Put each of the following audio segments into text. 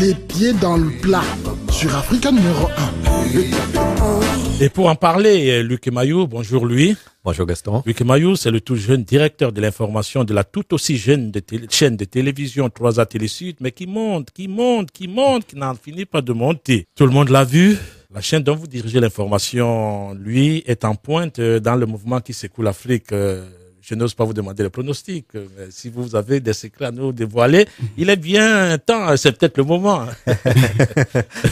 les pieds dans le plat sur Africa numéro 1. Et pour en parler, euh, Luc Mayou, bonjour lui. Bonjour Gaston. Luc Mayou, c'est le tout jeune directeur de l'information de la tout aussi jeune chaîne de télévision 3A Télésud, mais qui monte, qui monte, qui monte, qui n'en finit pas de monter. Tout le monde l'a vu. La chaîne dont vous dirigez l'information, lui, est en pointe euh, dans le mouvement qui secoue l'Afrique. Euh, je n'ose pas vous demander le pronostic, mais si vous avez des secrets à nous dévoiler, il est bien temps, c'est peut-être le moment.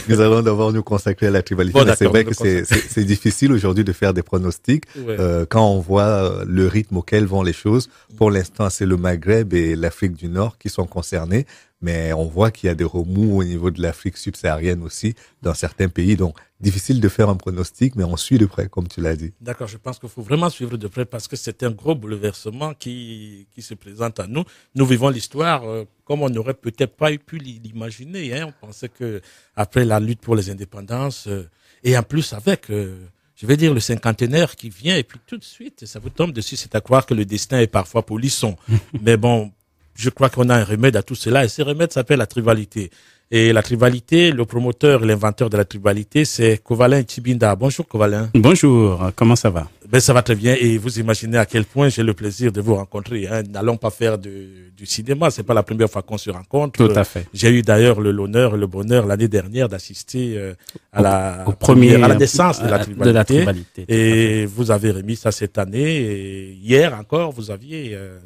nous allons d'abord nous consacrer à la tribalité. c'est vrai que c'est difficile aujourd'hui de faire des pronostics euh, quand on voit euh, le rythme auquel vont les choses. Pour l'instant, c'est le Maghreb et l'Afrique du Nord qui sont concernés mais on voit qu'il y a des remous au niveau de l'Afrique subsaharienne aussi, dans certains pays. Donc, difficile de faire un pronostic, mais on suit de près, comme tu l'as dit. D'accord, je pense qu'il faut vraiment suivre de près parce que c'est un gros bouleversement qui, qui se présente à nous. Nous vivons l'histoire euh, comme on n'aurait peut-être pas pu l'imaginer. Hein. On pensait que après la lutte pour les indépendances, euh, et en plus avec... Euh, je vais dire, le cinquantenaire qui vient, et puis tout de suite, ça vous tombe dessus. C'est à croire que le destin est parfois polisson. Mais bon, je crois qu'on a un remède à tout cela et ce remède s'appelle la tribalité. Et la tribalité, le promoteur, l'inventeur de la tribalité, c'est Kovalin Chibinda. Bonjour Kovalin. Bonjour, comment ça va ben, Ça va très bien et vous imaginez à quel point j'ai le plaisir de vous rencontrer. Hein. N'allons pas faire du cinéma, c'est pas la première fois qu'on se rencontre. Tout à fait. J'ai eu d'ailleurs l'honneur, le bonheur l'année dernière d'assister euh, à, la, première à la naissance de la tribalité. et vous avez remis ça cette année et hier encore, vous aviez... Euh,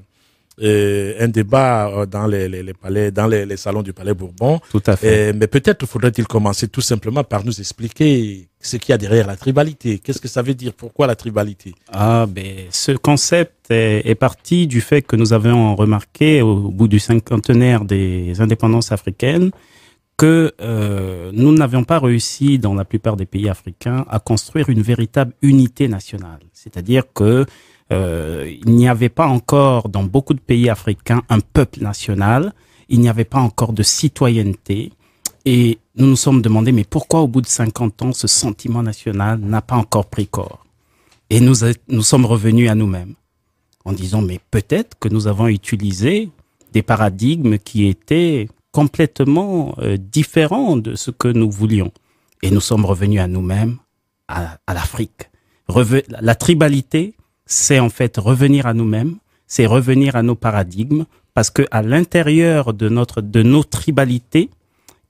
euh, un débat euh, dans les, palais, dans les, salons du Palais Bourbon. Tout à fait. Euh, mais peut-être faudrait-il commencer tout simplement par nous expliquer ce qu'il y a derrière la tribalité. Qu'est-ce que ça veut dire Pourquoi la tribalité Ah, ben, ce concept est, parti du fait que nous avions remarqué au, bout du cinquantenaire des indépendances africaines que nous n'avions pas réussi dans la plupart des pays africains à construire une véritable unité nationale. C'est-à-dire que euh, il n'y avait pas encore dans beaucoup de pays africains un peuple national, il n'y avait pas encore de citoyenneté. Et nous nous sommes demandé, mais pourquoi au bout de 50 ans, ce sentiment national n'a pas encore pris corps Et nous, nous sommes revenus à nous-mêmes en disant, mais peut-être que nous avons utilisé des paradigmes qui étaient complètement euh, différents de ce que nous voulions. Et nous sommes revenus à nous-mêmes, à l'Afrique. La tribalité c'est en fait revenir à nous-mêmes, c'est revenir à nos paradigmes, parce que à l'intérieur de notre de nos tribalités,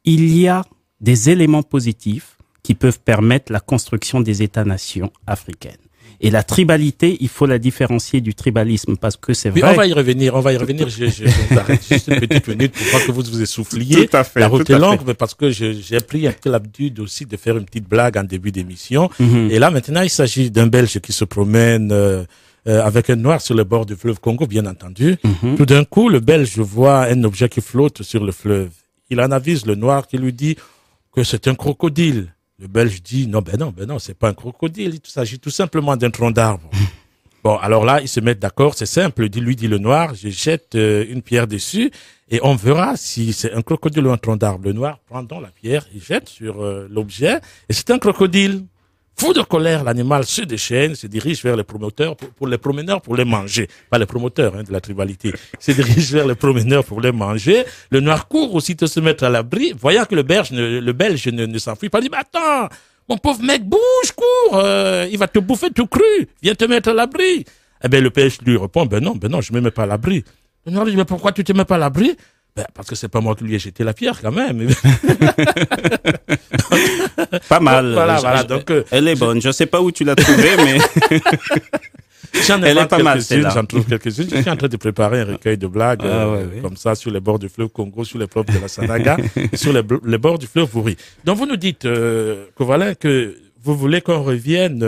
il y a des éléments positifs qui peuvent permettre la construction des États-nations africaines. Et la tribalité, il faut la différencier du tribalisme parce que c'est vrai. on va y revenir, on va y revenir. je, je, je juste une petite minute pour pas que vous vous essouffliez. Tout à fait. La route est longue, mais parce que j'ai pris un peu l'habitude aussi de faire une petite blague en début d'émission. Mhm. Et là, maintenant, il s'agit d'un Belge qui se promène euh, euh, avec un noir sur le bord du fleuve Congo, bien entendu. Mhm. Tout d'un coup, le Belge voit un objet qui flotte sur le fleuve. Il en avise le noir qui lui dit que c'est un crocodile. Le Belge dit non, ben non, ben non, c'est pas un crocodile. Il s'agit tout simplement d'un tronc d'arbre. Bon, alors là, ils se mettent d'accord, c'est simple. Lui dit le noir, je jette euh, une pierre dessus et on verra si c'est un crocodile ou un tronc d'arbre. Le noir prend donc la pierre, il jette sur euh, l'objet et c'est un crocodile. Fou de colère, l'animal se déchaîne, se dirige vers les promoteurs pour, les promeneurs pour les manger. Pas les promoteurs hein, de la tribalité. Se dirige vers les promeneurs pour les manger. Le noir court aussitôt se mettre à l'abri, voyant que le, le belge ne, s'enfuit pas. Il dit, mais attends, mon pauvre mec, bouge, cours, euh, il va te bouffer tout cru, viens te mettre à l'abri. Eh ben le pêche lui répond, ben non, ben non, je me mets pas à l'abri. Le noir dit, mais pourquoi tu te mets pas à l'abri? Ben, parce que c'est pas moi qui lui ai jeté la pierre quand même. pas mal. Euh, elle est bonne. Je ne sais pas où tu l'as trouvée, mais. J'en ai pas mal. j'en trouve quelques-unes. Je suis en train de préparer un recueil de blagues ah euh, comme ça sur les bords du fleuve Congo, sur les profs de la Sanaga, sur les, bords du fleuve Vouri. Donc vous nous dites, que euh, voilà que vous voulez qu'on revienne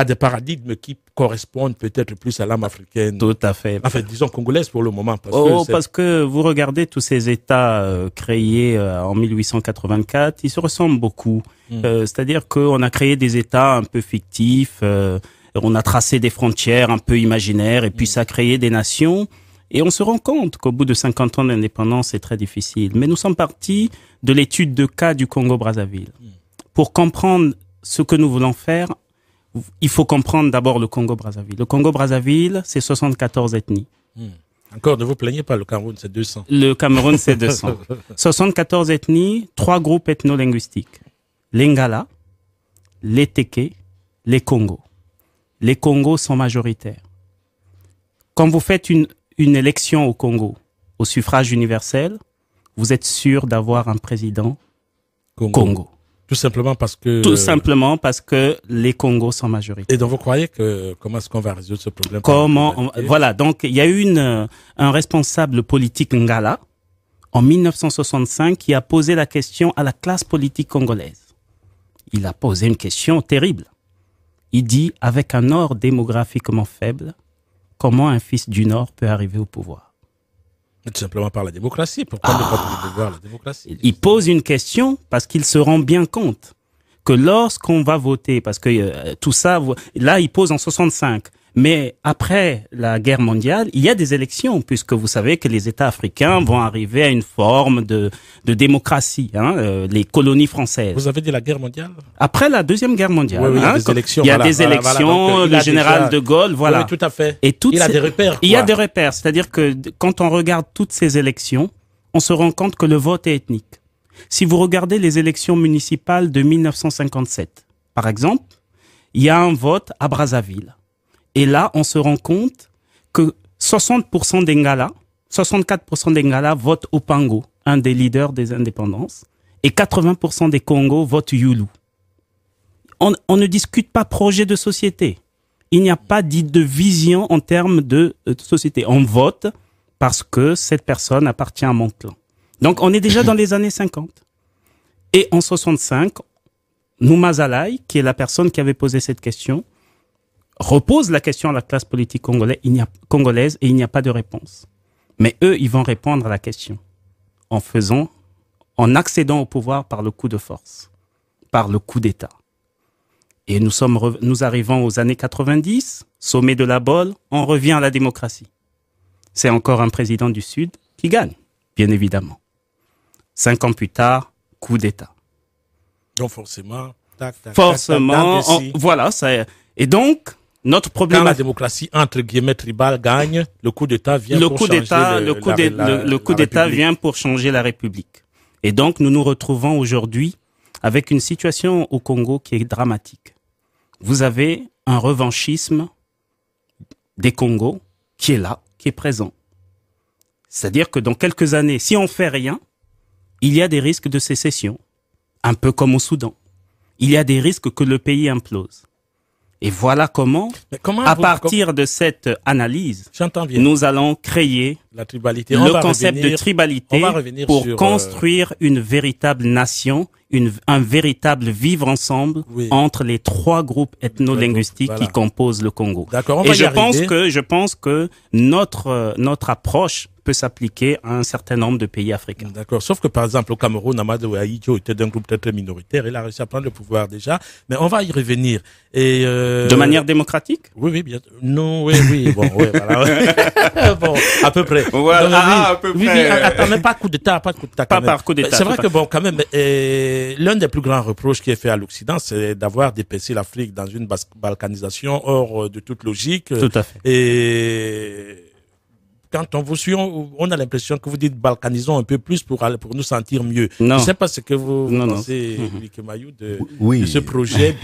à des paradigmes qui correspondent peut-être plus à l'âme africaine. Tout à fait. Enfin, disons congolaise pour le moment. Parce, oh, que parce que vous regardez tous ces États euh, créés euh, en 1884, ils se ressemblent beaucoup. Hmm. Euh, c'est-à-dire qu'on a créé des États un peu fictifs, on a tracé des frontières un peu imaginaires, et puis hmm. ça a créé des nations. Et on se rend compte qu'au bout de 50 ans d'indépendance, c'est très difficile. Mais nous sommes partis de l'étude de cas du Congo-Brazzaville hmm. pour comprendre ce que nous voulons faire il faut comprendre d'abord le Congo-Brazzaville. Le Congo-Brazzaville, c'est 74 ethnies. Hmm. Encore, ne vous plaignez pas, le Cameroun, c'est 200. Le Cameroun, c'est 200. 74 ethnies, trois groupes ethno-linguistiques. Les les Teke, les Congos. Les Congos sont majoritaires. Quand vous faites une, une élection au Congo, au suffrage universel, vous êtes sûr d'avoir un président Congo. Congo. Tout simplement parce que... Tout simplement parce que les Congos sont majoritaires. Et donc vous croyez que comment est-ce qu'on va résoudre ce problème Comment Voilà, donc il y a eu une, euh, un responsable politique Ngala en 1965 qui a posé la question à la classe politique congolaise. Il a posé une question terrible. Il dit, avec un Nord démographiquement faible, comment un fils du Nord peut arriver au pouvoir simplement par la démocratie. Pourquoi ne pas ah. pouvoir la démocratie Il pose une question parce qu'il se rend bien compte que lorsqu'on va voter, parce que euh, tout ça, là, il pose en 65. Mais après la guerre mondiale, il y a des élections, puisque vous savez que les États africains vont arriver à une forme de, de démocratie, hein, euh, les colonies françaises. Vous avez dit la guerre mondiale Après la Deuxième Guerre mondiale. Oui, il y a hein, des élections, euh, le général de Gaulle, voilà. Oui, tout à fait. Et il a des repères. Il y a des repères, c'est-à-dire que quand on regarde toutes ces élections, on se rend compte que le vote est ethnique. Si vous regardez les élections municipales de 1957, par exemple, il y a un vote à Brazzaville et là, on se rend compte que 60% des Ngala, 64% des Ngala votent Opango, un des leaders des indépendances, et 80% des Congos votent Yulu. On, ne discute pas projet de société. Il n'y a pas de vision en termes euh, de, société. On vote parce que cette personne appartient à mon clan. Donc on est déjà dans les années 50. Et en 65, Nouma Zalai, qui est la personne qui avait posé cette question, repose la question à la classe politique congolaise, et il n'y a pas de réponse. Mais eux, ils vont répondre à la question en faisant, en accédant au pouvoir par le coup de force, par le coup d'État. Et nous sommes, nous arrivons aux années 90, sommet de la bol, on revient à la démocratie. C'est encore un président du Sud qui gagne, bien évidemment. Cinq ans plus tard, coup d'État. Donc forcément, forcément, voilà, ça. Et donc, notre problème. Quand la démocratie entre guillemets tribale gagne, le coup d'État vient. pour coup le, le coup d'État vient pour changer la République. Et donc nous nous retrouvons aujourd'hui avec une situation au Congo qui est dramatique. Vous avez un revanchisme des Congos qui est là, qui est présent. C'est-à-dire que dans quelques années, si on ne fait rien, il y a des risques de sécession, un peu comme au Soudan. Il y a des risques que le pays implose. Et voilà comment, à partir de cette analyse, nous allons créer le concept de tribalité pour euh, construire une véritable nation, un véritable vivre ensemble entre les trois groupes ethno-linguistiques qui composent le Congo. Et je pense que je pense que notre euh, notre approche peut s'appliquer à un certain nombre de pays africains. D'accord. Sauf que par exemple au Cameroun, Amadou Haïti était d'un groupe très minoritaire. Il a réussi à prendre le pouvoir déjà, mais on va y revenir. Et euh, de manière démocratique Oui, oui, bien. Non, oui, oui. bon, à peu près. Voilà, ah, à peu près. mais pas coup d'État, pas coup d'État. Pas par coup d'État. C'est vrai que bon, quand même, l'un des plus grands reproches qui est fait à l'Occident, c'est d'avoir dépassé l'Afrique dans une balkanisation hors de toute logique. Tout à fait. Et quand on vous suit, on, a l'impression que vous dites balkanisons un peu plus pour, pour nous sentir mieux. Non. Je ne sais pas ce que vous, pensez, mhm. Eric Mayou, de, ce projet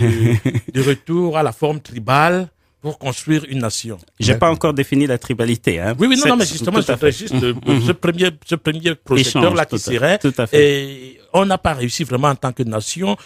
de, retour à la forme tribale pour construire une nation. J'ai pas encore défini la tribalité. Hein. Oui, oui, non, non, mais justement, je juste euh, mhm. ce premier, ce premier projecteur-là qui serait. Tout à fait. Et on n'a pas réussi vraiment en tant que nation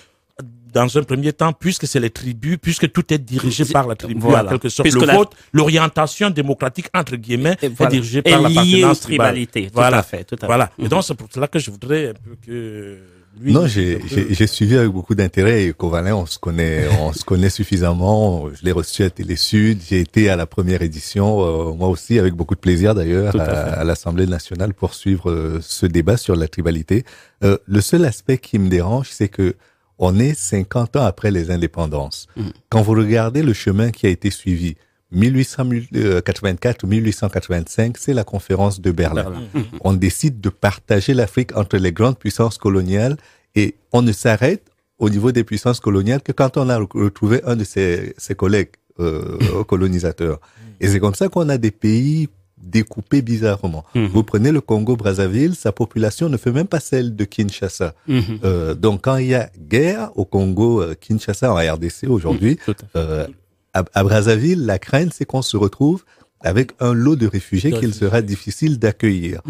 dans un premier temps, puisque c'est les tribus, puisque tout est dirigé par la tribu, voilà. quelque puisque le vote, l'orientation démocratique, entre guillemets, est dirigée par la tribalité. tribalité. Tout voilà. à fait, voilà. Et donc, c'est pour cela que je voudrais un peu que... Lui, non, j'ai j'ai suivi avec beaucoup d'intérêt. Et Covalin, on se connaît, on se connaît suffisamment. Je l'ai reçu à Télé Sud. J'ai été à la première édition, euh, moi aussi, avec beaucoup de plaisir d'ailleurs, à, l'Assemblée nationale pour suivre euh, ce débat sur la tribalité. Euh, le seul aspect qui me dérange, c'est que on est 50 ans après les indépendances. Mm. Quand vous regardez le chemin qui a été suivi, 1884 euh, ou 1885, c'est la conférence de Berlin. Mm-hmm. Mm-hmm. On décide de partager l'Afrique entre les grandes puissances coloniales et on ne s'arrête au niveau des puissances coloniales que quand on a retrouvé un de ses, collègues euh, colonisateurs. Et c'est comme ça qu'on a des pays découpé bizarrement. Mhm. Vous prenez le Congo-Brazzaville, sa population ne fait même pas celle de Kinshasa. Mhm. Euh, donc quand il y a guerre au Congo-Kinshasa, euh, en RDC aujourd'hui, mhm, euh, à, Brazzaville, la crainte, c'est qu'on se retrouve avec un lot de réfugiés qu'il sera difficile d'accueillir.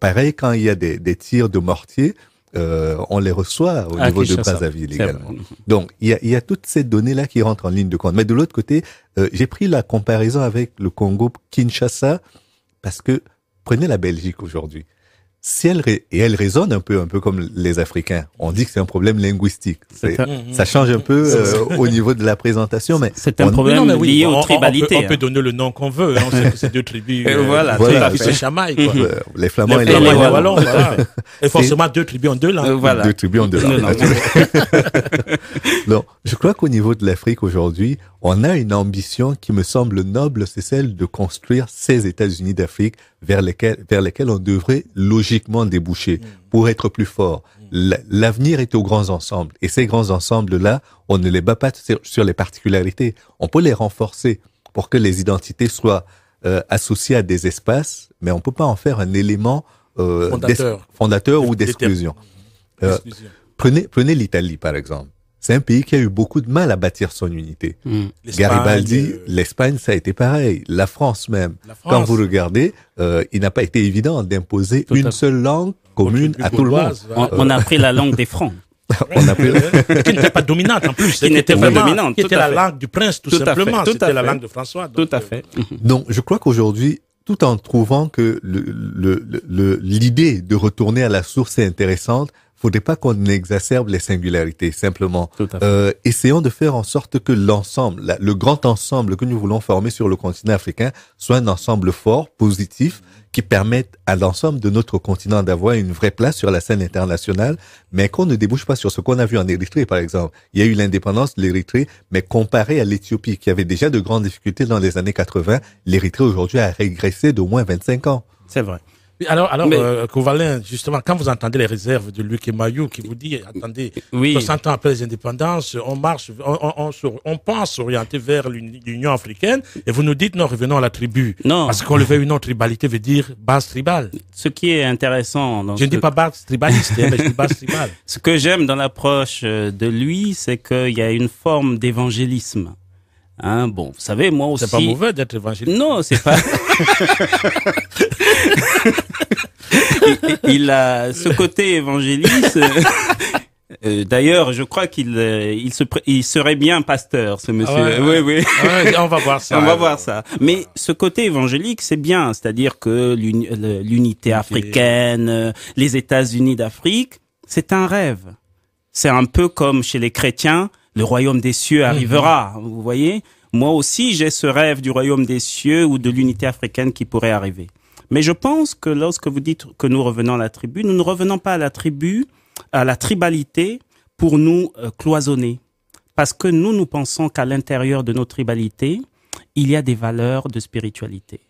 pareil, quand il y a des, tirs de mortier, on les reçoit au niveau de Brazzaville également. Donc, il y a, toutes ces données-là qui rentrent en ligne de compte. Mais de l'autre côté, j'ai pris la comparaison avec le Congo-Kinshasa parce que prenez la Belgique aujourd'hui si elle et elle résonne un peu, un peu comme les Africains. On dit que c'est un problème linguistique. Ça change un peu euh, au niveau de la présentation, mais c'est un problème lié aux tribalités. On peut, hein. donner le nom qu'on veut. Hein. c'est deux tribus. Et euh, voilà, voilà se chamaillent. Quoi. Les Flamands et les, Wallons. Et forcément deux tribus en deux langues. Euh, deux tribus en deux langues. je crois qu'au niveau de l'Afrique aujourd'hui, on a une ambition qui me semble noble, c'est celle de construire ces États-Unis d'Afrique vers lesquels, vers lesquels on devrait logiquement déboucher mm. pour être plus fort. Mm. L'avenir est aux grands ensembles. Et ces grands ensembles-là, on ne les bat pas sur, les particularités. On peut les renforcer pour que les identités soient euh, associées à des espaces, mais on ne peut pas en faire un élément euh, fondateur. ou euh, d'exclusion. prenez prenez l'Italie, par exemple c'est un pays qui a eu beaucoup de mal à bâtir son unité. Hmm. Garibaldi, euh, l'Espagne, ça a été pareil. La France même. Quand vous regardez, euh, il n'a pas été évident d'imposer une seule langue commune à tout le monde. On, a pris la langue des Francs. on euh, qui n'était pas dominante en plus, qui n'était pas dominante, C'était la langue du prince tout, simplement, c'était la langue de François. tout à fait. Mhm. Donc je crois qu'aujourd'hui, tout en trouvant que l'idée de retourner à la source est intéressante, faudrait pas qu'on exacerbe les singularités, simplement. Euh, essayons de faire en sorte que l'ensemble, le grand ensemble que nous voulons former sur le continent africain soit un ensemble fort, positif, qui permette à l'ensemble de notre continent d'avoir une vraie place sur la scène internationale, mais qu'on ne débouche pas sur ce qu'on a vu en Érythrée, par exemple. Il y a eu l'indépendance de l'Érythrée, mais comparé à l'Éthiopie, qui avait déjà de grandes difficultés dans les années 80, l'Érythrée aujourd'hui a régressé d'au moins 25 ans. C'est vrai. Alors, alors euh, Kovalin, justement, quand vous entendez les réserves de Luc et Mayou qui vous dit, attendez, 60 ans après les indépendances, on marche, on, pense s'orienter vers l'Union africaine, et vous nous dites, non, revenons à la tribu. Non. Parce qu'on le veut une autre tribalité veut dire base tribale. Ce qui est intéressant. Dans je ne dis pas base tribaliste, hein, mais je base tribale. Ce que j'aime dans l'approche de lui, c'est qu'il y a une forme d'évangélisme. Hein, bon, vous savez, moi aussi. C'est pas mauvais d'être évangélique. Non, c'est pas. il, a ce côté évangélique... Euh, d'ailleurs, je crois qu'il euh, il, serait bien pasteur, ce monsieur. Ah oui, oui. Ah on va voir ça. on va voir ça. Mais ce côté évangélique, c'est bien. C'est-à-dire que l'unité africaine, euh, les États-Unis d'Afrique, c'est un rêve. C'est un peu comme chez les chrétiens, le royaume des cieux mhm. arrivera. Vous voyez, moi aussi j'ai ce rêve du royaume des cieux ou de l'unité africaine qui pourrait arriver. Mais je pense que lorsque vous dites que nous revenons à la tribu, nous ne revenons pas à la tribu, à la tribalité pour nous euh, cloisonner. Parce que nous, nous pensons qu'à l'intérieur de nos tribalités, il y a des valeurs de spiritualité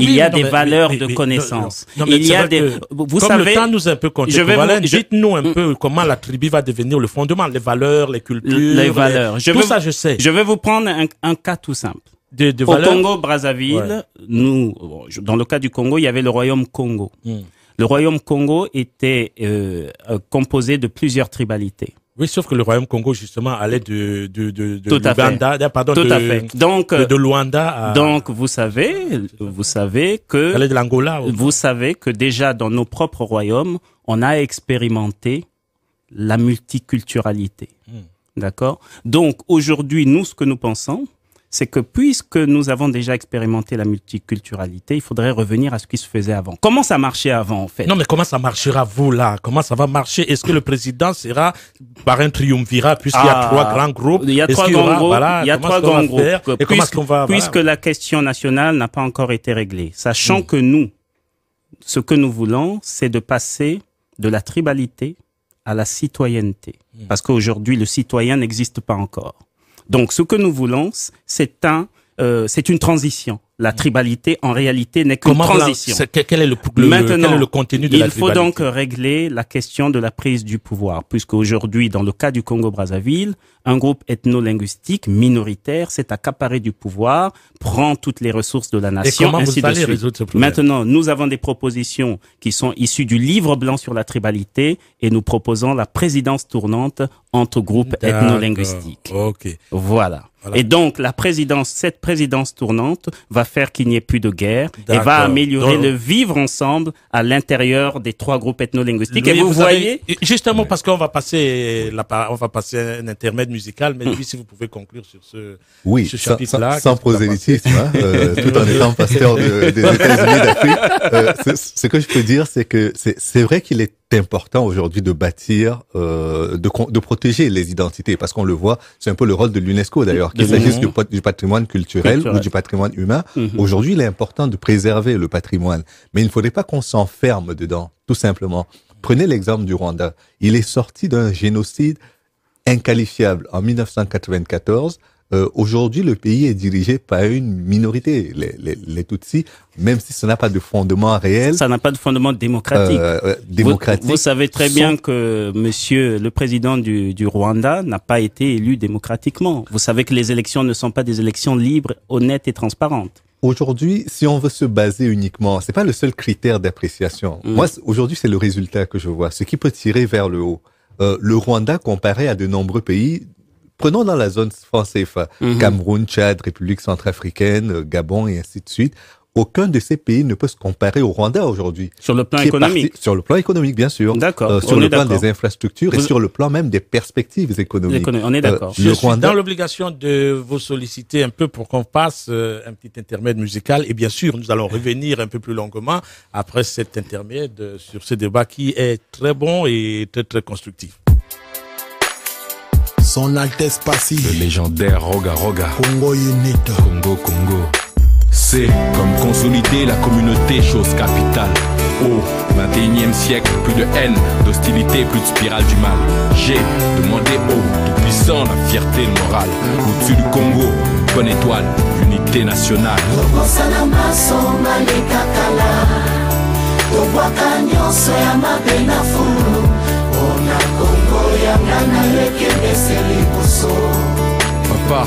il y a des valeurs de connaissance. il y a des. Vous savez, le nous un peu je vais dites-nous un mm. peu comment la tribu va devenir le fondement, les valeurs, les cultures, les valeurs. Je tout ça, je sais. Je vais vous prendre un, cas tout simple. De, Congo-Brazzaville, nous, dans le cas du Congo, il y avait le royaume Congo. Mm. Le royaume Congo était euh, euh, composé de plusieurs tribalités. Oui, sauf que le Royaume Congo, justement, allait de, de, de, de Tout à euh, de, Donc, de, Luanda à... Euh, donc, vous savez, vous savez que... de l'Angola. Vous savez que déjà dans nos propres royaumes, on a expérimenté la multiculturalité. Hmm. D'accord? Donc, aujourd'hui, nous, ce que nous pensons, c'est que puisque nous avons déjà expérimenté la multiculturalité, il faudrait revenir à ce qui se faisait avant. Comment ça marchait avant, en fait Non, mais comment ça marchera, vous, là Comment ça va marcher Est-ce que le président sera par un triumvirat, puisqu'il y a ah, trois grands groupes Il y a trois grands groupes. il y a trois grands groupes. puisque, va, puisque la question nationale n'a pas encore été réglée, sachant hmm. que nous, ce que nous voulons, c'est de passer de la tribalité à la citoyenneté. Hmm. Parce qu'aujourd'hui, le citoyen n'existe pas encore. Donc, ce que nous voulons, c'est un, euh, c'est une transition. La mm. tribalité, en réalité, n'est qu'une transition. quel, est le, contenu Maintenant, quel est le il faut donc régler la question de la prise du pouvoir, puisque aujourd'hui, dans le cas du Congo-Brazzaville, un groupe ethno-linguistique minoritaire s'est accaparé du pouvoir, prend toutes les ressources de la nation, Et comment résoudre Maintenant, nous avons des propositions qui sont issues du livre blanc sur la tribalité, et nous proposons la présidence tournante entre groupes ethno-linguistiques. Voilà. Et donc, la présidence, cette présidence tournante va faire qu'il n'y ait plus de guerre et va améliorer le vivre ensemble à l'intérieur des trois groupes ethno-linguistiques. Et vous, voyez. Justement, parce qu'on va passer la... on va passer un intermède musical, mais lui, si vous pouvez conclure sur ce, oui, ce chapitre-là. Sans, prosélytisme, hein, euh, tout en étant pasteur des États-Unis d'Afrique. Euh, ce, que je peux dire, c'est que c'est vrai qu'il est important aujourd'hui de bâtir, euh, de, de protéger protéger les identités, parce qu'on le voit, c'est un peu le rôle de l'UNESCO d'ailleurs, qu'il s'agisse du, patrimoine culturel, ou du patrimoine humain. Mhm. Aujourd'hui, il est important de préserver le patrimoine, mais il ne faudrait pas qu'on s'enferme dedans, tout simplement. Prenez l'exemple du Rwanda. Il est sorti d'un génocide inqualifiable en 1994 euh, aujourd'hui, le pays est dirigé par une minorité, les, les, Tutsis, même si ça n'a pas de fondement réel. Ça n'a pas de fondement démocratique. Euh, vous, savez très bien que Monsieur le président du, Rwanda n'a pas été élu démocratiquement. Vous savez que les élections ne sont pas des élections libres, honnêtes et transparentes aujourd'hui, si on veut se baser uniquement, c'est pas le seul critère d'appréciation. Mm. Moi, aujourd'hui, c'est le résultat que je vois, ce qui peut tirer vers le haut. Euh, le Rwanda, comparé à de nombreux pays, Prenons dans la zone française, CFA, mhm. Cameroun, Tchad, République centrafricaine, euh, Gabon et ainsi de suite. Aucun de ces pays ne peut se comparer au Rwanda aujourd'hui. Sur le plan économique Sur le plan économique, bien sûr. D'accord. Euh, sur le plan des infrastructures et sur le plan même des perspectives économiques. On est euh, d'accord. Euh, le suis dans l'obligation de vous solliciter un peu pour qu'on passe un petit intermède musical. Et bien sûr, nous allons revenir un peu plus longuement après cet intermède sur ce débat qui est très bon et très, très constructif. Son Altesse passive Le légendaire Roga Roga. Congo Unite Congo Congo. C'est comme consolider la communauté, chose capitale. Au 21e siècle, plus de haine, d'hostilité, plus de spirale du mal. J'ai demandé au tout-puissant la fierté morale. Au-dessus du Congo, bonne étoile, L'unité nationale. yanga nayekebese liboso papa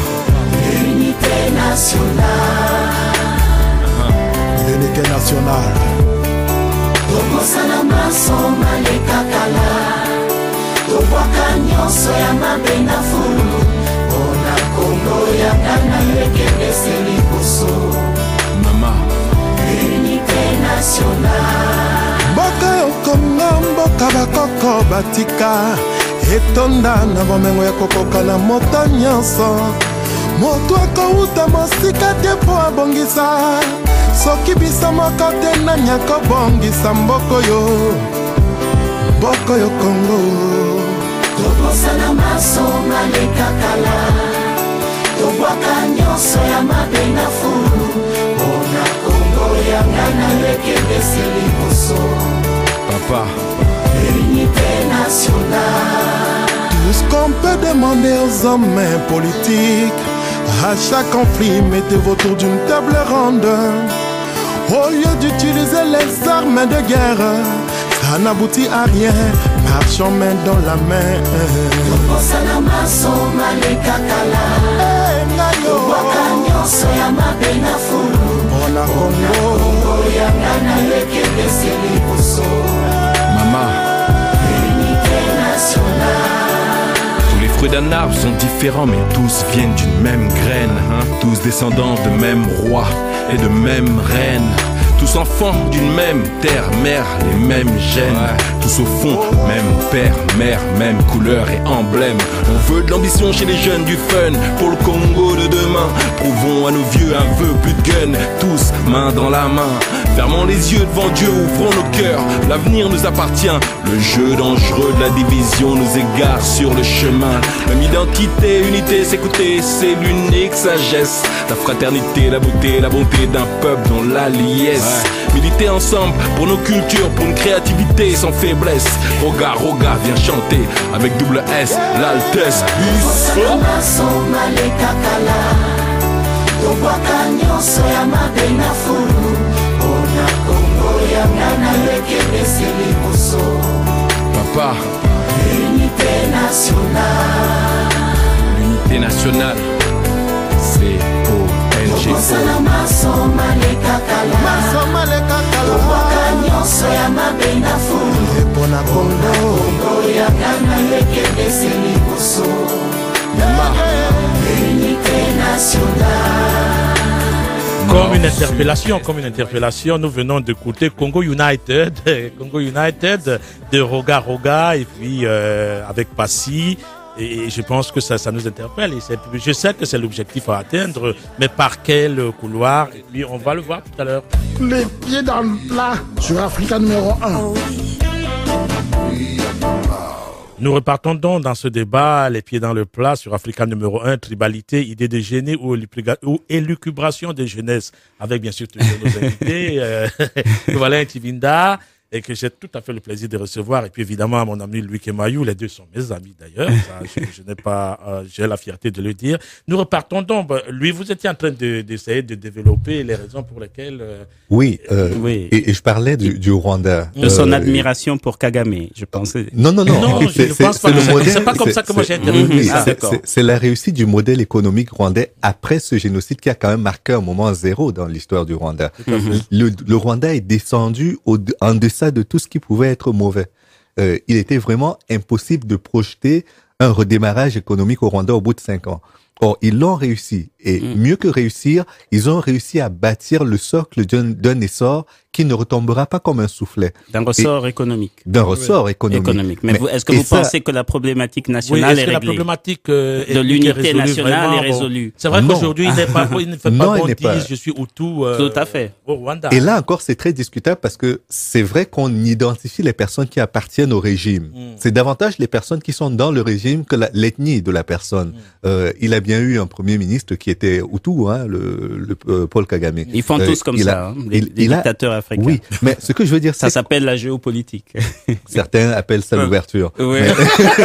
unité nationale unité nationale tokosala masoma lekakala tobwaka nyonso ya mabe na fulu mpona kongo yanga nayekebese liboso mama unité nationale mboka yokonga mboka bakoko batika etonda na bomengo ya kokoka na moto nyonso moto akowuta mosika te mpo abongisa soki biso moko te nani akobongisa mboko yo mboko yo kongo tobosana masoma lekakala tobwaka nyonso ya mabe na fulu mpona kongo yanga na lekende se liboso papa Unité nationale. Tout ce qu'on peut demander aux hommes politiques, à chaque conflit, mettez-vous autour d'une table ronde. Au lieu d'utiliser les armes de guerre, ça n'aboutit à rien. Marchons main dans la main. tokosala masoma lekakala obwaka nyonso ya mabe na fulu mpona kongo yanga nayeke pesi liboso mama d'un arbre sont différents, mais tous viennent d'une même graine. Hein. Tous descendants de même roi et de même reine. Tous enfants d'une même terre, mère, les mêmes gènes. Tous au fond, même père, mère, même couleur et emblème. On veut de l'ambition chez les jeunes, du fun pour le Congo de demain. Prouvons à nos vieux un vœu plus de gun, tous main dans la main. Fermons les yeux devant Dieu, ouvrons nos cœurs. L'avenir nous appartient. Le jeu dangereux de la division nous égare sur le chemin. Même identité, unité, s'écouter, c'est l'unique sagesse. La fraternité, la beauté, la bonté d'un peuple dans la Militer ensemble pour nos cultures, pour une créativité sans faiblesse. Roga, roga, viens chanter avec double S, l'altesse. nayeke pesi liboso papa unité nationale unité nationale cosala masoma lekakalaobwaka nyonso ya mabe na fumpona kongo ya kanga lekendesi liboso une interpellation, comme une interpellation. Nous venons d'écouter Congo United, Congo United de Roga Roga et puis euh, avec Passy. Et je pense que ça, ça nous interpelle. Et je sais que c'est l'objectif à atteindre, mais par quel couloir Et on va le voir tout à l'heure. Les pieds dans le plat sur Africa numéro 1. Nous repartons donc dans ce débat, les pieds dans le plat, sur Africa numéro un tribalité, idée de génie ou, élucubration des jeunesses, avec bien sûr toujours nos invités, euh, et que j'ai tout à fait le plaisir de recevoir. Et puis évidemment, mon ami Louis et les deux sont mes amis d'ailleurs. je, n'ai pas, euh, j'ai la fierté de le dire. Nous repartons donc. Lui, vous étiez en train d'essayer de, développer les raisons pour lesquelles. Euh, oui, euh, oui. Et, je parlais du, Rwanda. De son admiration pour Kagame, je ah, pensais Non, non, non. je pas. C'est pas comme ça que moi j'ai intervenu. Ah, c'est la réussite du modèle économique rwandais après ce génocide qui a quand même marqué un moment zéro dans l'histoire du Rwanda. Le, Rwanda est descendu au, en dessous de tout ce qui pouvait être mauvais. Euh, il était vraiment impossible de projeter un redémarrage économique au Rwanda au bout de cinq ans. Or, ils l'ont réussi. Et mm. mieux que réussir, ils ont réussi à bâtir le socle d'un essor qui ne retombera pas comme un soufflet. D'un ressort économique. D'un ressort économique. Mais, est-ce que vous pensez que la problématique nationale est, réglée la problématique de l'unité nationale est résolue C'est vrai qu'aujourd'hui, il, ne fait pas qu'on dise je suis Hutu euh, Tout à fait. au Rwanda. Et là encore, c'est très discutable parce que c'est vrai qu'on identifie les personnes qui appartiennent au régime. Mm. C'est davantage les personnes qui sont dans le régime que l'ethnie de la personne. Mm. Euh, il a bien eu un premier ministre qui est était Hutu, hein, le, euh, Paul Kagame. Ils font euh, tous comme ça, les, hein, dictateurs africains. Oui, mais ce que je veux dire, ça s'appelle la géopolitique. Certains appellent ça l'ouverture. Oui.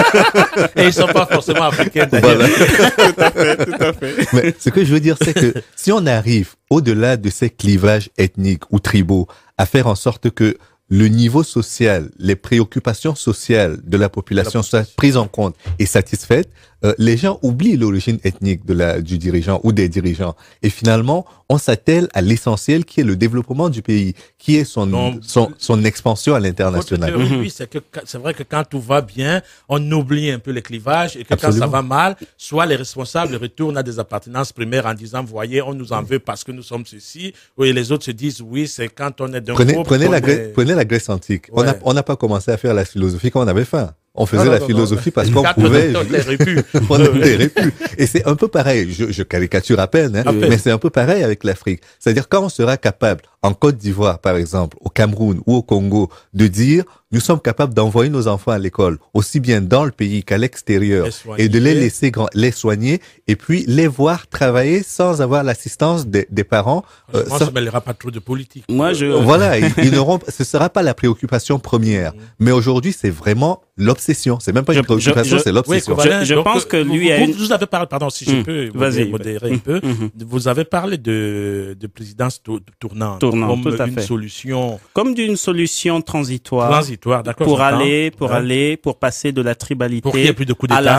Et ils sont pas forcément africains. tout à fait, tout à fait. Mais ce que je veux dire, c'est que si on arrive au-delà de ces clivages ethniques ou tribaux à faire en sorte que le niveau social, les préoccupations sociales de la population soient prises en compte et satisfaites, euh, les gens oublient l'origine ethnique de la, du dirigeant ou des dirigeants. Et finalement, on s'attelle à l'essentiel qui est le développement du pays, qui est son, son, expansion à l'international. Oui, mhm. c'est vrai que quand tout va bien, on oublie un peu les clivages et que quand ça va mal, soit les responsables retournent à des appartenances primaires en disant, voyez, on nous en veut parce que nous sommes ceci, oui, et les autres se disent, oui, c'est quand on est d'un groupe, prenez, la Grèce antique. On n'a pas commencé à faire la philosophie quand on avait faim. On faisait la philosophie parce qu'on pouvait. Et c'est un peu pareil. Je, caricature hein, à peine, mais c'est un peu pareil avec l'Afrique. C'est-à-dire quand on sera capable, en Côte d'Ivoire par exemple, au Cameroun ou au Congo, de dire nous sommes capables d'envoyer nos enfants à l'école, aussi bien dans le pays qu'à l'extérieur, et de les laisser grand, les soigner, et puis les voir travailler sans avoir l'assistance des, des, parents. Moi, ça ne pas trop de politique. Moi, je... Euh, voilà, ce ne sera pas la préoccupation première. Mm-hmm. Mais aujourd'hui, c'est vraiment l'obsession. C'est même pas une préoccupation, c'est l'obsession. je, pense que lui vous, avez parlé, pardon, si je mm. peux un peu, mm-hmm. Mm-hmm. vous avez parlé de, de présidence tournante, tournante comme solution... Comme d'une solution transitoire pour aller, pour aller, pour passer de la tribalité. Pour qu'il plus de coup d'État.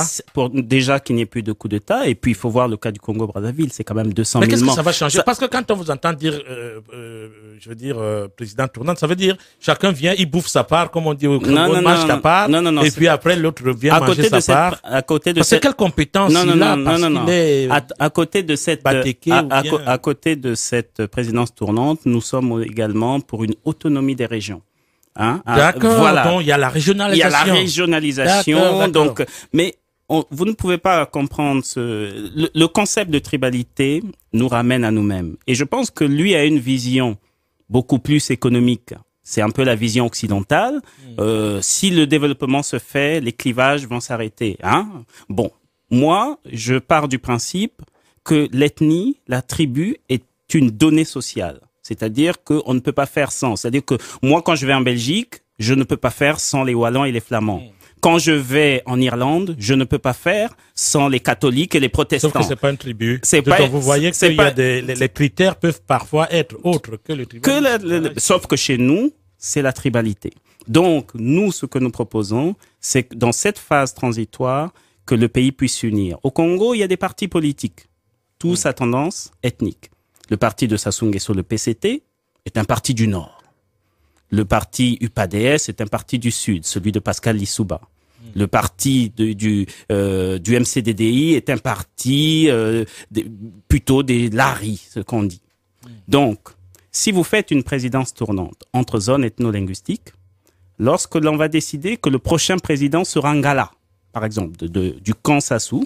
déjà qu'il n'y ait plus de coup d'État. Et puis, il faut voir le cas du Congo-Brazzaville. C'est quand même 200 000 Mais qu'est-ce que ça va changer? Parce que quand on vous entend dire, euh, euh, je veux dire, euh, président tournante, ça veut dire, chacun vient, il bouffe sa part, comme on dit au Congo, part. et puis après, l'autre vient à manger sa part. À côté de Parce que quelle compétence non, à côté de cette présidence tournante, nous sommes également pour une autonomie des régions. Hein? Ah, d'accord. Voilà. il y a la régionalisation. Il y a la régionalisation. Donc, mais vous ne pouvez pas comprendre ce, le, le, concept de tribalité nous ramène à nous-mêmes. Et je pense que lui a une vision beaucoup plus économique. C'est un peu la vision occidentale. Hmm. Euh, si le développement se fait, les clivages vont s'arrêter. Hein bon, moi, je pars du principe que l'ethnie, la tribu est une donnée sociale. C'est-à-dire qu'on ne peut pas faire sans. C'est-à-dire que moi, quand je vais en Belgique, je ne peux pas faire sans les Wallons et les Flamands. Quand je vais en Irlande, je ne peux pas faire sans les catholiques et les protestants. Sauf que c'est pas une tribu. C'est pas. Vous voyez que les, critères peuvent parfois être autres que le, sauf que chez nous, c'est la tribalité. Donc, nous, ce que nous proposons, c'est que dans cette phase transitoire, que le pays puisse s'unir. Au Congo, il y a des partis politiques, tous à tendance ethnique. Le parti de Sassou sur le PCT, est un parti du Nord. Le parti UPADS est un parti du Sud, celui de Pascal Lissouba. Hmm. Le parti du, euh, du MCDDI est un parti euh, plutôt des Lari, ce qu'on dit. Hmm. Donc, si vous faites une présidence tournante entre zones ethno-linguistiques, lorsque l'on va décider que le prochain président sera un gala, par exemple, du camp Sassou,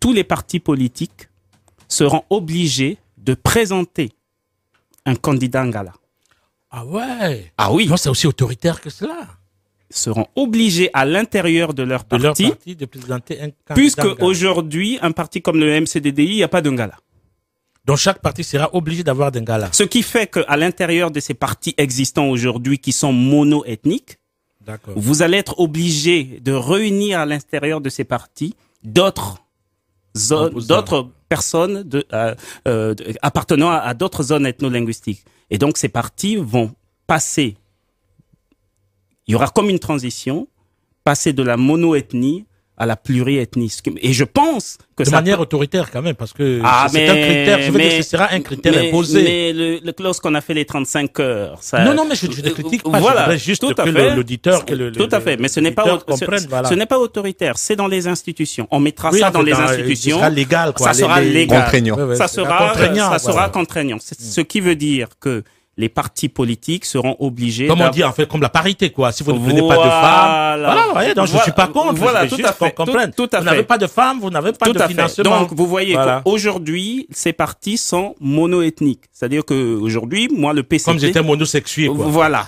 tous les partis politiques seront obligés de présenter un candidat en gala. Ah ouais Ah oui Non, c'est aussi autoritaire que cela. Seront obligés à l'intérieur de leur parti, de présenter un puisque aujourd'hui, un parti comme le MCDDI, il n'y a pas d'un gala. Donc chaque parti sera obligé d'avoir d'un gala. Ce qui fait qu'à l'intérieur de ces partis existants aujourd'hui qui sont mono-ethniques, vous allez être obligé de réunir à l'intérieur de ces partis d'autres d'autres personnes euh, euh, appartenant à, d'autres zones ethno-linguistiques. Et donc ces parties vont passer, il y aura comme une transition, passer de la monoethnie à la pluriethnisme. Et je pense que de manière autoritaire quand même, parce que ah, c'est un critère. Je veux dire, sera un critère mais, imposé. Mais le, clause qu'on a fait les 35 heures. Ça... Non, non, mais je, ne critique pas. Voilà, juste tout à que l'auditeur, le, tout à fait. Mais ce n'est pas ce, n'est pas autoritaire. C'est dans les institutions. On mettra ça dans les euh, institutions. Ça sera légal. ça sera Contraignant. ça sera contraignant. contraignant. Ce qui veut dire que les partis politiques seront obligés. Comment dire en fait comme la parité quoi. Si vous ne venez pas de femmes, voilà, vous suis pas contre. Voilà, je tout à fait. vous n'avez pas de femmes, vous n'avez pas de financement. Donc vous voyez Aujourd'hui, ces partis sont monoethniques, c'est-à-dire que aujourd'hui moi le PC. Comme j'étais monosexuel, quoi. Voilà.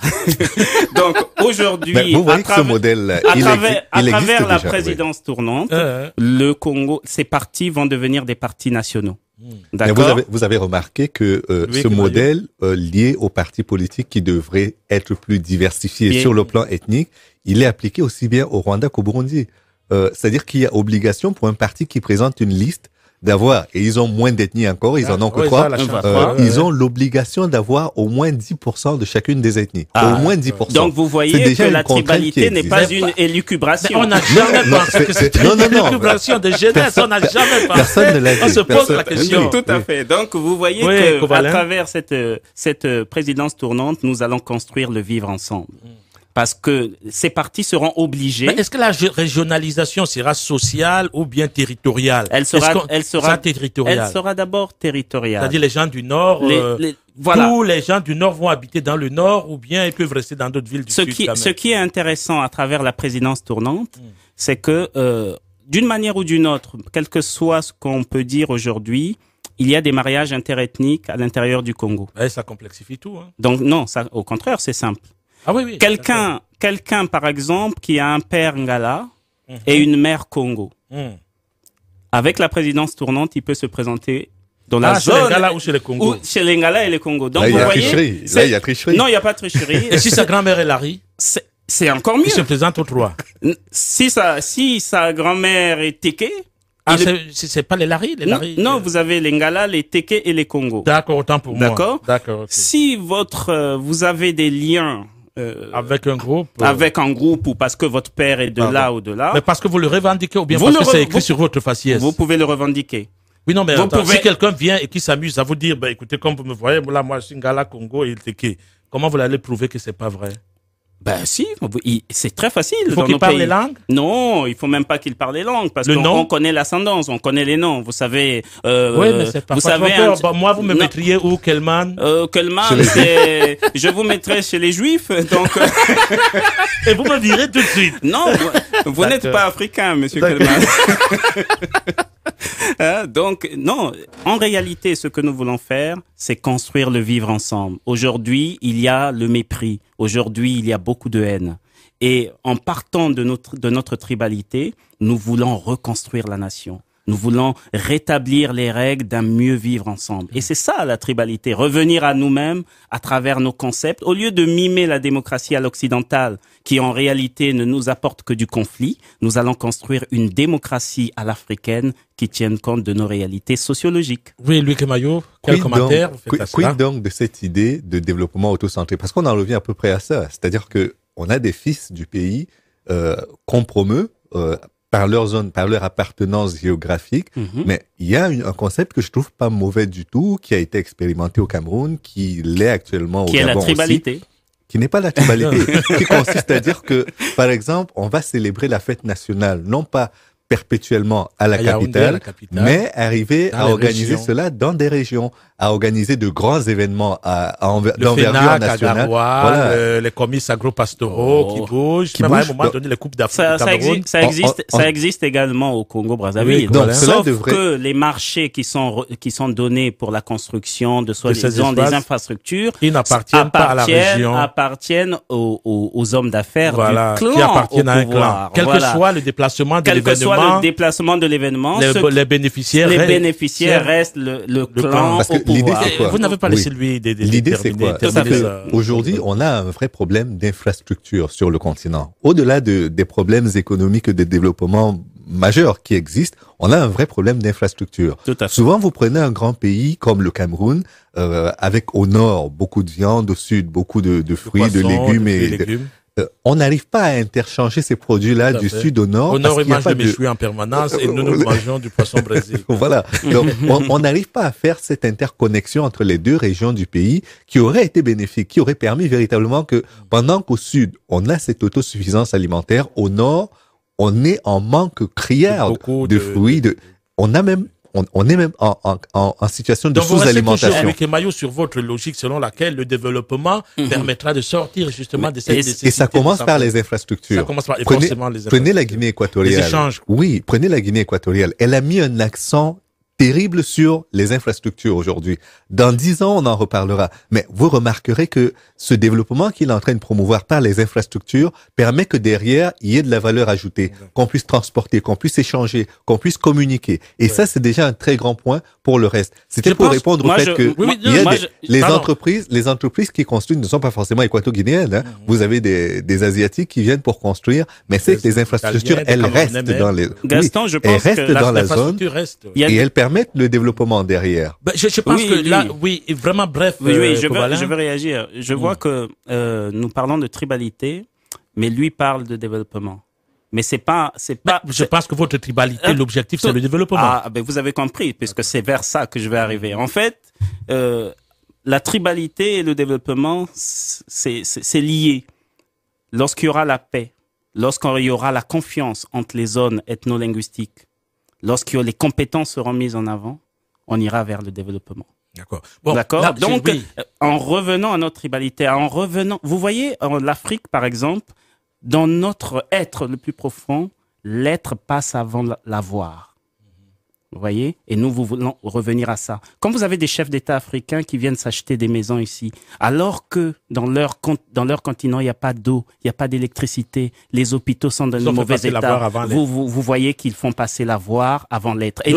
donc aujourd'hui, vous voyez à travers, que ce modèle, il à travers la présidence tournante, le Congo, ces partis vont devenir des partis nationaux. Hmm. vous, avez, vous avez remarqué que euh, ce modèle euh, lié aux partis politiques qui devraient être plus diversifiés sur le plan ethnique, il est appliqué aussi bien au Rwanda qu'au Burundi. Euh, c'est-à-dire qu'il y a obligation pour un parti qui présente une liste d'avoir, et ils ont moins d'ethnies encore, ils en ont que trois, euh, ils ont l'obligation d'avoir au moins 10% de chacune des ethnies. Ah. au moins 10%. Donc vous voyez que la tribalité n'est pas une élucubration. on n'a jamais pensé que c'était une élucubration de jeunesse. on n'a jamais pensé. Personne ne l'a dit. On se pose la question. tout à fait. Donc vous voyez que à travers cette, cette présidence tournante, nous allons construire le vivre ensemble parce que ces partis seront obligés. Mais est-ce que la régionalisation sera sociale ou bien territoriale Elle sera, elle sera territoriale. sera d'abord territoriale. C'est-à-dire les gens du Nord. Les, euh, les, Tous les gens du Nord vont habiter dans le Nord ou bien ils peuvent rester dans d'autres villes du Sud. Ce qui est intéressant à travers la présidence tournante, hmm. c'est que euh, d'une manière ou d'une autre, quel que soit ce qu'on peut dire aujourd'hui, il y a des mariages interethniques à l'intérieur du Congo. Et ça complexifie tout. Hein. Donc non, ça, au contraire, c'est simple. Ah oui, oui. Quelqu'un, quelqu'un par exemple, qui a un père Ngala mhm. et une mère Congo. Mhm. Avec la présidence tournante, il peut se présenter dans la ah, zone. Chez Ngala ou chez les Congo Chez les Ngala et les Congo. Donc, Là, vous il y a voyez, tricherie. Là, il y a tricherie. Non, il n'y a pas de tricherie. et si sa grand-mère est Larry C'est encore mieux. Il se présente aux trois. Si sa, si sa grand-mère est Teke, ah, c'est pas les Lari, les Lari. Non, euh, vous avez les Ngala, les Teke et les Congo. D'accord, autant pour moi. D'accord. D'accord. Si votre, euh, vous avez des liens euh, avec un groupe euh, Avec un groupe ou parce que votre père est de là ou de là. Mais parce que vous le revendiquez ou bien parce que c'est écrit sur votre faciès Vous pouvez le revendiquer. Oui, non, mais si quelqu'un vient et qui s'amuse à vous dire, bah, écoutez, comme vous me voyez, là, moi, Shingala, Congo et qui. comment vous allez prouver que c'est pas vrai ben si, c'est très facile. Il faut qu'ils les langues Non, il faut même pas qu'il parle les langues parce nom. qu'on connaît l'ascendance, on connaît les noms. Vous savez. Euh, oui, mais pas. Vous savez, moi, vous me mettriez où Kelman Kelman, euh, c'est. je vous mettrais chez les Juifs, donc. Euh, Et vous me direz tout de suite. Non, vous, vous n'êtes pas africain, Monsieur Kelman. Hein, donc, non, en réalité, ce que nous voulons faire, c'est construire le vivre ensemble. Aujourd'hui, il y a le mépris. Aujourd'hui, il y a beaucoup de haine. Et en partant de notre, de notre tribalité, nous voulons reconstruire la nation. Nous voulons rétablir les règles d'un mieux vivre ensemble. Et c'est ça la tribalité, revenir à nous-mêmes à travers nos concepts, au lieu de mimer la démocratie à l'occidentale, qui en réalité ne nous apporte que du conflit, nous allons construire une démocratie à l'africaine qui tienne compte de nos réalités sociologiques. Oui, Louis Maillot, quel commentaire donc, quid, donc de cette idée de développement autocentré Parce qu'on en revient à peu près à ça, c'est-à-dire que on a des fils du pays euh, euh par leur zone, par leur appartenance géographique. Mhm. Mais il y a un concept que je trouve pas mauvais du tout, qui a été expérimenté au Cameroun, qui l'est actuellement au Gabon. Qui est la tribalité. qui n'est pas la tribalité, qui consiste à dire que, par exemple, on va célébrer la fête nationale, non pas perpétuellement à la, capitale, mais arriver à organiser cela dans des régions, à organiser de grands événements à, à d'envergure nationale. Euh, les commis agro-pastoraux oh. qui bougent, qui même à un moment donné les coupes d'Afrique. Ça, ça, ça, existe, ça existe également au Congo-Brazzaville. Sauf devrait... que les marchés qui sont, qui sont donnés pour la construction de soi-disant des infrastructures qui appartiennent, pas à la région. appartiennent aux, hommes d'affaires qui appartiennent au à un pouvoir. clan. Quel que soit le déplacement de l'événement le déplacement de l'événement, les, bénéficiaires, les bénéficiaires restent le, le, clan Parce que l'idée, c'est quoi Vous n'avez pas laissé lui des, L'idée, c'est quoi Aujourd'hui, on a un vrai problème d'infrastructure sur le continent. Au-delà de, des problèmes économiques et de développement majeurs qui existent, on a un vrai problème d'infrastructure. Souvent, vous prenez un grand pays comme le Cameroun, euh, avec au nord beaucoup de viande, au sud beaucoup de, fruits, de, légumes et... De, légumes. Euh, on n'arrive pas à interchanger ces produits-là du sud au nord. On nord, il de en permanence et nous, nous euh, mangeons du poisson brésil. voilà. on n'arrive pas à faire cette interconnexion entre les deux régions du pays qui aurait été bénéfique, qui aurait permis véritablement que pendant qu'au sud, on a cette autosuffisance alimentaire, au nord, on est en manque criard de, de, fruits. on a même on, on, est même en, en, en, situation de sous-alimentation. Avec les maillots sur votre logique selon laquelle le développement mhm. permettra de sortir justement de cette et, ça commence par les infrastructures. Ça commence par prenez, les infrastructures. Prenez la Guinée équatoriale. Les échanges. Oui, prenez la Guinée équatoriale. Elle a mis un accent terrible sur les infrastructures aujourd'hui. Dans dix ans, on en reparlera. Mais vous remarquerez que ce développement qu'il est en train de promouvoir par les infrastructures permet que derrière, il y ait de la valeur ajoutée, qu'on puisse transporter, qu'on puisse échanger, qu'on puisse communiquer. Et ça, c'est déjà un très grand point pour le reste. C'était pour répondre au fait que les entreprises, les entreprises qui construisent ne sont pas forcément équato-guinéennes. Hein. Mhm. Vous avez des, des, Asiatiques qui viennent pour construire, mais c'est que les infrastructures, elles restent dans les, Gaston, elles restent dans la zone reste, et elles permettent mettre le développement derrière. Bah, je, pense que là, oui, vraiment bref. Oui, euh, je, veux, je, réagir. Je vois que euh, nous parlons de tribalité, mais lui parle de développement. Mais c'est pas, c'est bah, pas. je pense que votre tribalité, euh, l'objectif, c'est le développement. Ah, ben vous avez compris, puisque c'est vers ça que je vais arriver. En fait, la tribalité et le développement, c'est lié. Lorsqu'il y aura la paix, lorsqu'il y aura la confiance entre les zones ethno-linguistiques, lorsque les compétences seront mises en avant, on ira vers le développement. D'accord. Donc, euh, en revenant à notre tribalité, en revenant, vous voyez, en l'Afrique, par exemple, dans notre être le plus profond, l'être passe avant l'avoir. Vous voyez Et nous, vous voulons revenir à ça. Quand vous avez des chefs d'État africains qui viennent s'acheter des maisons ici, alors que dans leur, continent, il n'y a pas d'eau, il n'y a pas d'électricité, les hôpitaux sont dans un mauvais état, vous, vous, voyez qu'ils font passer l'avoir avant l'être. Et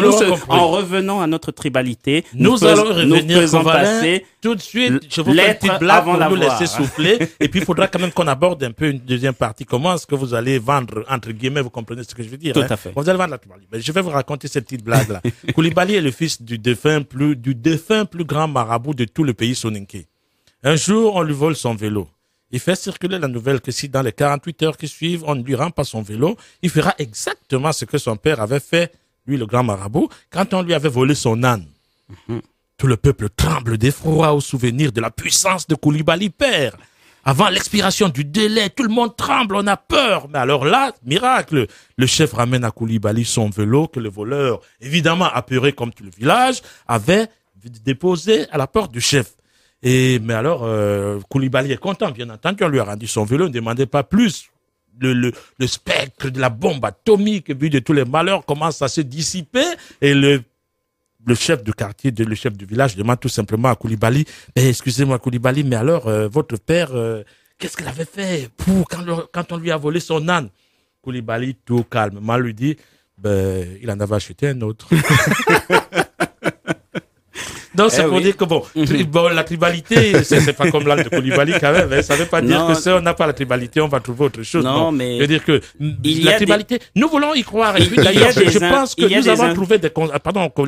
en revenant à notre tribalité, nous, allons, revenir, nous faisons passer tout de suite, je vous fais une petite blague pour vous laisser souffler. et puis, il faudra quand même qu'on aborde un peu une deuxième partie. Comment est-ce que vous allez vendre, entre guillemets, vous comprenez ce que je veux dire Tout hein? à fait. Vous allez vendre la Koulibaly. Mais je vais vous raconter cette petite blague-là. Koulibaly est le fils du défunt, plus, du défunt plus grand marabout de tout le pays soninké. Un jour, on lui vole son vélo. Il fait circuler la nouvelle que si dans les 48 heures qui suivent, on ne lui rend pas son vélo, il fera exactement ce que son père avait fait, lui le grand marabout, quand on lui avait volé son âne. Mhm. Tout le peuple tremble d'effroi au souvenir de la puissance de Koulibaly père. Avant l'expiration du délai, tout le monde tremble, on a peur. Mais alors là, miracle, le chef ramène à Koulibaly son vélo que le voleur, évidemment apeuré comme tout le village, avait déposé à la porte du chef. Et mais alors, euh, Koulibaly est content, bien entendu, on lui a rendu son vélo, ne demandait pas plus. Le, le, spectre de la bombe atomique, vu de tous les malheurs, commence à se dissiper et le le chef de quartier, le chef du village demande tout simplement à Koulibaly, excusez-moi Koulibaly, mais alors euh, votre père, euh, qu'est-ce qu'il avait fait pour quand, quand, on lui a volé son âne Koulibaly, tout calmement, lui dit, ben, il en avait acheté un autre. Donc, c'est eh pour dire que mhm. bon, la tribalité, c'est pas comme l'âme de Colibali, quand même. Hein. Ça veut pas dire que si on n'a pas la tribalité, on va trouver autre chose. Non, mais. Je veux dire que la tribalité, nous voulons y croire. Et puis d'ailleurs, je, pense que nous avons, trouvé des ah, Pardon, nous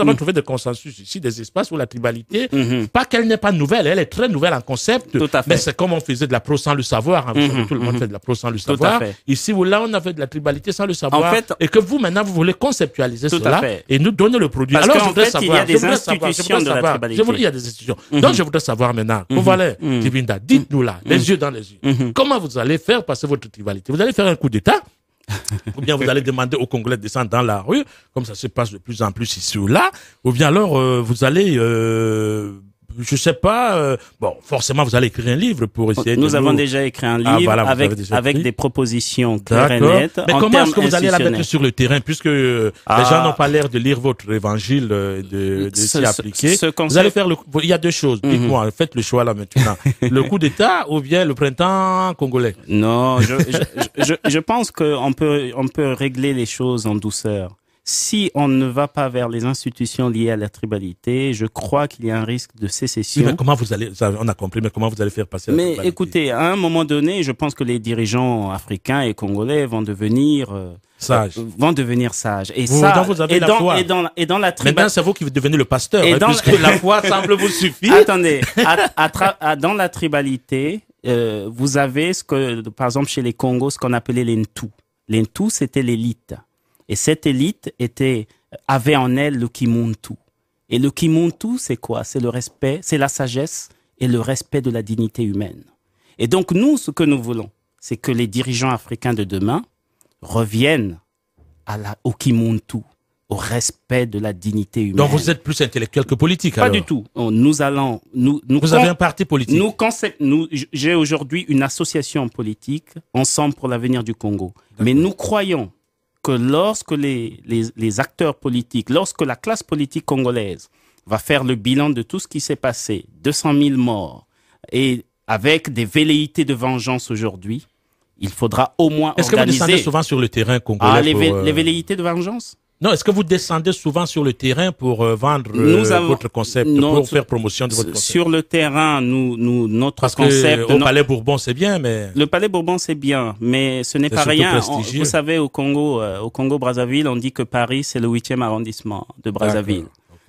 avons mhm. trouvé des consensus ici, des espaces où la tribalité, mhm. pas qu'elle n'est pas nouvelle, elle est très nouvelle en concept. Tout à fait. Mais c'est comme on faisait de la pro sans le savoir. Hein. Tout le monde fait de la pro sans le savoir. Ici ou là, on avait de la tribalité sans le savoir. fait, et que vous, maintenant, vous voulez conceptualiser cela et nous donner le produit. Alors, je voudrais savoir. Je vous dis, il y a des institutions. Mm-hmm. Donc, je voudrais savoir maintenant, vous -hmm. dites-nous là, les mm-hmm. yeux dans les yeux, comment vous allez faire passer votre tribalité Vous allez faire un coup d'État ou bien vous allez demander aux Congolais de descendre dans la rue, comme ça se passe de plus en plus ici ou là, ou bien alors euh, vous allez euh, je sais pas. Euh, bon, forcément, vous allez écrire un livre pour essayer. Nous avons déjà écrit un ah, livre avec avec des propositions claires et nettes. Mais comment est-ce que vous allez la mettre sur le terrain, puisque euh, les gens ah. n'ont pas l'air de lire votre évangile, euh, de, mm, s'y appliquer. Vous allez faire le. Il y a deux choses. Mhm. Dites-moi, faites le choix là maintenant. le coup d'État ou bien le printemps congolais. Non, je je, je, je pense qu'on peut on peut régler les choses en douceur si on ne va pas vers les institutions liées à la tribalité, je crois qu'il y a un risque de sécession. mais comment vous allez, on a compris, mais comment vous allez faire passer la Mais écoutez, à un moment donné, je pense que les dirigeants africains et congolais vont devenir... Euh, sages. Euh, vont devenir sages. Et et, dans, la tribalité... Maintenant, c'est vous qui devenez le pasteur, hein, puisque la foi semble vous suffire. Attendez, dans la tribalité, euh, vous avez ce que, par exemple, chez les Congos, ce qu'on appelait les Ntu. Les c'était l'élite. Et cette élite avait en elle le Kimuntu. Et le Kimuntu, c'est quoi C'est le respect, c'est la sagesse et le respect de la dignité humaine. Et donc nous, ce que nous voulons, c'est que les dirigeants africains de demain reviennent à la, au Kimuntu, au respect de la dignité humaine. Donc vous êtes plus intellectuel que politique. Pas du tout. Nous allons, nous, nous vous avez un parti politique. Nous, nous j'ai aujourd'hui une association politique, Ensemble pour l'avenir du Congo. Mais nous croyons que lorsque les, acteurs politiques, lorsque la classe politique congolaise va faire le bilan de tout ce qui s'est passé, 200 000 morts, et avec des velléités de vengeance aujourd'hui, il faudra au moins Est-ce que vous descendez souvent sur le terrain congolais ah, les, euh, velléités de vengeance non, est-ce que vous descendez souvent sur le terrain pour euh, vendre euh, votre concept, pour faire promotion de votre concept Sur le terrain, nous, nous notre concept. Que, Palais Bourbon, c'est bien, mais le Palais Bourbon, c'est bien, mais ce n'est pas rien. vous savez, au Congo, euh, au Congo Brazzaville, on dit que Paris, c'est le huitième arrondissement de Brazzaville.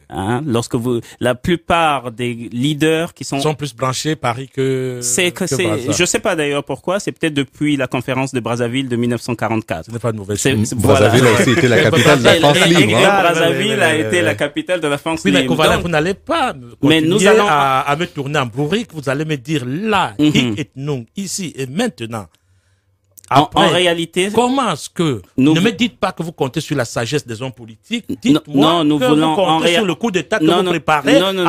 Hein, lorsque vous, la plupart des leaders qui sont sont plus branchés Paris que c'est que, Je sais pas d'ailleurs pourquoi. C'est peut-être depuis la conférence de Brazzaville de 1944. C'est pas de Brazzaville a aussi été la capitale de la France libre. Hein. Brazzaville a été la capitale de la France oui, Mais vous n'allez pas. Mais nous allons à, me tourner en bourrique. Vous allez me dire là, mhm. Qui est et ici et maintenant en, réalité, comment est-ce que nous, ne me dites pas que vous comptez sur la sagesse des hommes politiques. Dites-moi que voulons vous comptez sur le coup d'État que vous préparez Nous ne,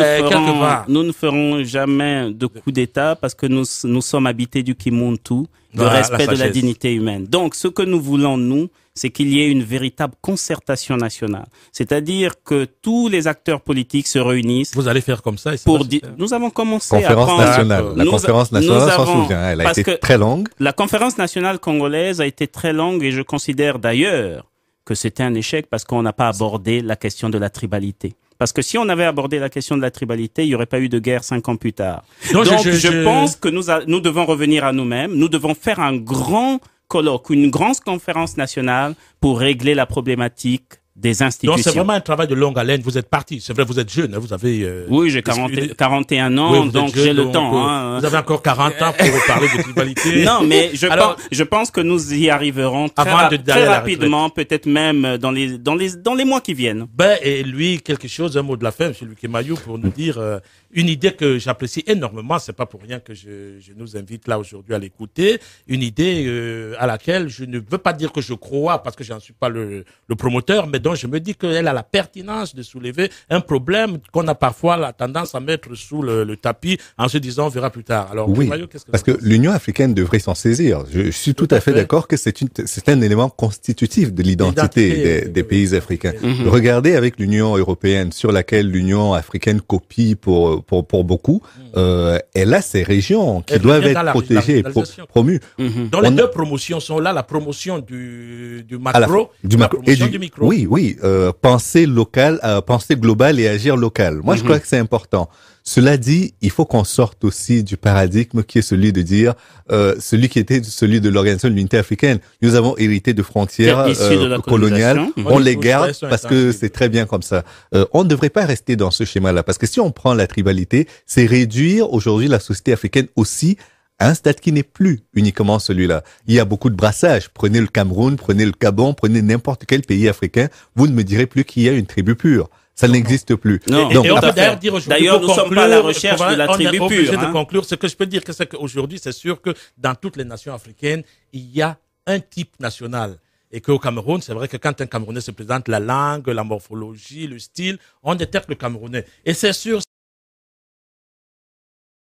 euh, ferons, nous ne ferons jamais de coup d'État parce que nous nous sommes habités du Kimuntu, du respect de la dignité humaine. Donc, ce que nous voulons nous, c'est qu'il y ait une véritable concertation nationale. C'est-à-dire que tous les acteurs politiques se réunissent. Vous allez faire comme ça, et pour dire. Nous avons commencé conférence nationale. La conférence nationale, elle a été très longue. La conférence nationale congolaise a été très longue et je considère d'ailleurs que c'était un échec parce qu'on n'a pas abordé la question de la tribalité. Parce que si on avait abordé la question de la tribalité, il n'y aurait pas eu de guerre cinq ans plus tard. Donc, je, pense que nous, nous devons revenir à nous-mêmes. Nous devons faire un grand colloque, une grande conférence nationale pour régler la problématique institutions. Donc c'est vraiment un travail de longue haleine. Vous êtes parti. C'est vrai, vous êtes jeune. Hein. vous avez. Euh, oui, j'ai 41 ans, donc j'ai le temps. Euh, hein. Vous avez encore 40 ans pour parler de rivalité. Non, mais je, pense, que nous y arriverons très, rapidement, peut-être même dans les, dans, les, dans les mois qui viennent. Ben, et lui, quelque chose, un mot de la fin, M. Luc Maillot, pour nous dire euh, une idée que j'apprécie énormément. C'est pas pour rien que je, nous invite là aujourd'hui à l'écouter. Une idée à laquelle je ne veux pas dire que je crois, parce que je j'en suis pas le, le promoteur, mais je me dis qu'elle a la pertinence de soulever un problème qu'on a parfois la tendance à mettre sous le, tapis en se disant on verra plus tard. Alors, oui, parce que l'Union africaine devrait s'en saisir. Je, suis tout, à fait, d'accord que c'est un élément constitutif de l'identité des, pays africains. Mhm. Regardez avec l'Union européenne, sur laquelle l'Union africaine copie pour, pour, beaucoup, elle a ses régions qui doivent être protégées et promues. Mhm. Dans les deux promotions sont là, la promotion du, macro, du et du, du micro. Oui, oui oui, euh, penser local, euh, penser global et agir local. Moi, je mhm. crois que c'est important. Cela dit, il faut qu'on sorte aussi du paradigme qui est celui de dire euh, celui qui était celui de l'organisation de l'unité africaine. Nous avons hérité de frontières coloniales, on, on les garde parce que c'est très bien comme ça. on ne devrait pas rester dans ce schéma-là parce que si on prend la tribalité, c'est réduire aujourd'hui la société africaine aussi un hein, stade qui n'est plus uniquement celui-là. Il y a beaucoup de brassage. Prenez le Cameroun, prenez le Gabon, prenez n'importe quel pays africain, vous ne me direz plus qu'il y a une tribu pure. Ça n'existe plus. on Donc, d'ailleurs dire D'ailleurs, nous conclure, sommes pas à la recherche de la tribu pure. de hein. conclure. Ce que je peux dire, c'est qu'aujourd'hui, c'est sûr que dans toutes les nations africaines, il y a un type national. Et qu'au Cameroun, c'est vrai que quand un Camerounais se présente, la langue, la morphologie, le style, on détecte le Camerounais. Et c'est sûr,